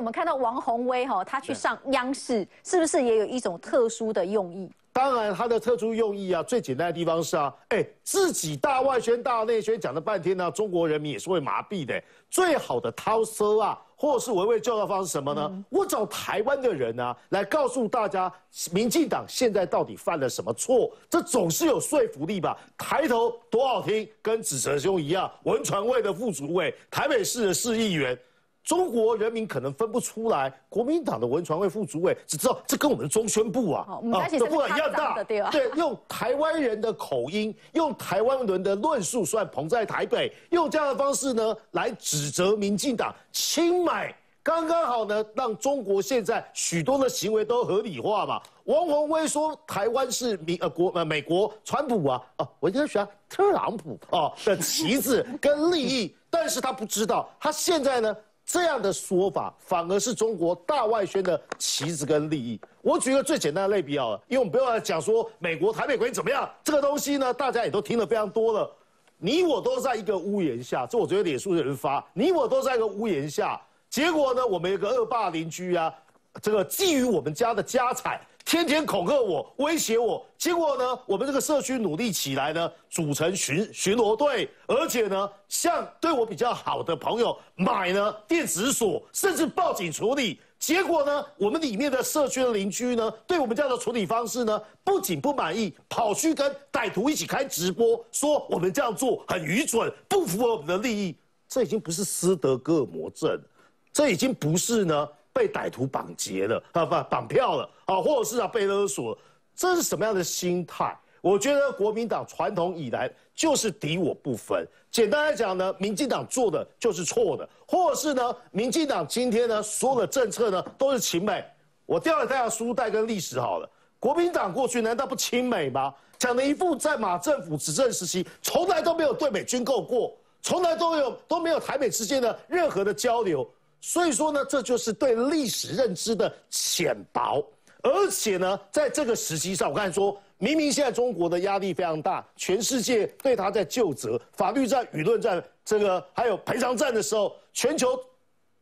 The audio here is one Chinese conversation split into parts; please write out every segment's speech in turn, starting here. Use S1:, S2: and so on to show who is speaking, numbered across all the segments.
S1: 我们看到王宏威哈，他去上央视，是不是也有一种特殊的用意？当然，他的特殊用意啊，最简单的地方是啊，哎，自己大外宣、大内宣讲了半天呢，中国人民也是会麻痹的。最好的掏收啊，或是维维教导方是什么呢？我找台湾的人啊，来告诉大家，民进党现在到底犯了什么错？这总是有说服力吧？抬头多好听，跟子成兄一样，文传会的副主委，台北市的市议员。中国人民可能分不出来，国民党的文传会副主委只知道这跟我们的中宣部啊，啊，这不一样大，对，用台湾人的口音，用台湾人的论述，算捧在台北，用这样的方式呢来指责民进党清买，刚刚好呢让中国现在许多的行为都合理化嘛。王宏威说台湾是民呃国呃美国川普啊啊，我应该选特朗普啊的旗子跟利益，但是他不知道他现在呢。这样的说法反而是中国大外宣的旗帜跟利益。我举一个最简单的类比啊，因为我们不要讲说美国、台北关系怎么样，这个东西呢，大家也都听得非常多了。你我都在一个屋檐下，这我觉得书有人发。你我都在一个屋檐下，结果呢，我们有个恶霸邻居啊，这个觊觎我们家的家产。天天恐吓我、威胁我，结果呢，我们这个社区努力起来呢，组成巡巡逻队，而且呢，向对我比较好的朋友买呢电子锁，甚至报警处理。结果呢，我们里面的社区的邻居呢，对我们这样的处理方式呢，不仅不满意，跑去跟歹徒一起开直播，说我们这样做很愚蠢，不符合我们的利益。这已经不是斯德哥尔摩症，这已经不是呢。被歹徒绑劫了，啊不绑票了，啊或者是啊被勒索，这是什么样的心态？我觉得国民党传统以来就是敌我不分。简单来讲呢，民进党做的就是错的，或者是呢，民进党今天呢所有的政策呢都是亲美。我调了台家书袋跟历史好了，国民党过去难道不亲美吗？讲的一副在马政府执政时期从来都没有对美军购过，从来都有都没有台美之间的任何的交流。所以说呢，这就是对历史认知的浅薄，而且呢，在这个时期上，我看说，明明现在中国的压力非常大，全世界对他在就责、法律战、舆论战，这个还有赔偿战的时候，全球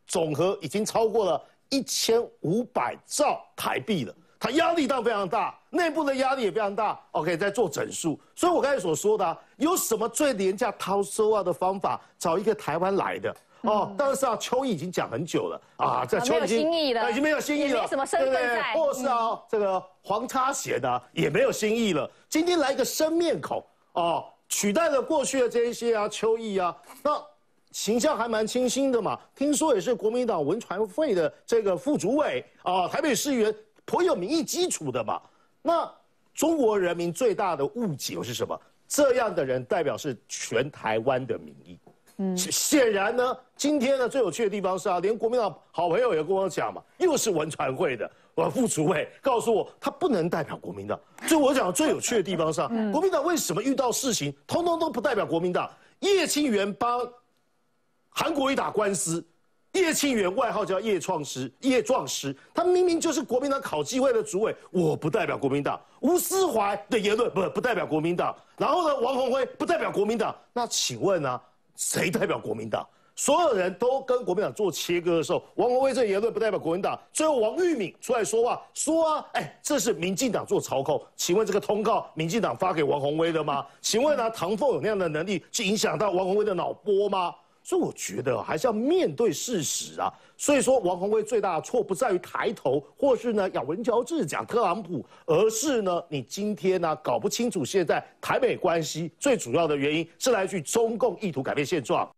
S1: 总和已经超过了一千五百兆台币了，他压力当然非常大，内部的压力也非常大。OK，在做整数，所以我刚才所说的，有什么最廉价掏收啊的方法，找一个台湾来的？哦，当是啊，邱毅已经讲很久了啊，这邱意已经没有新意了，也没有什么生面，或是啊，这个黄插鞋的也没有新意了。今天来一个生面孔哦，取代了过去的这一些啊，邱毅啊，那形象还蛮清新的嘛。听说也是国民党文传会的这个副主委啊，台北市议员颇有民意基础的嘛。那中国人民最大的误解是什么？这样的人代表是全台湾的民意。显然呢，今天呢最有趣的地方是啊，连国民党好朋友也跟我讲嘛，又是文传会的我副主委告诉我，他不能代表国民党。就我讲最有趣的地方上，国民党为什么遇到事情通通都不代表国民党？叶庆元帮韩国瑜打官司，叶庆元外号叫叶创师、叶壮师，他明明就是国民党考纪会的主委，我不代表国民党。吴思怀的言论不不代表国民党，然后呢，王宏辉不代表国民党。那请问呢？谁代表国民党？所有人都跟国民党做切割的时候，王宏威这言论不代表国民党。最后，王玉敏出来说话，说啊，哎，这是民进党做操控。请问这个通告，民进党发给王宏威的吗？请问呢，唐凤有那样的能力去影响到王宏威的脑波吗？所以我觉得还是要面对事实啊。所以说，王宏威最大的错不在于抬头，或是呢咬文嚼字讲特朗普，而是呢你今天呢搞不清楚现在台美关系最主要的原因是来去中共意图改变现状。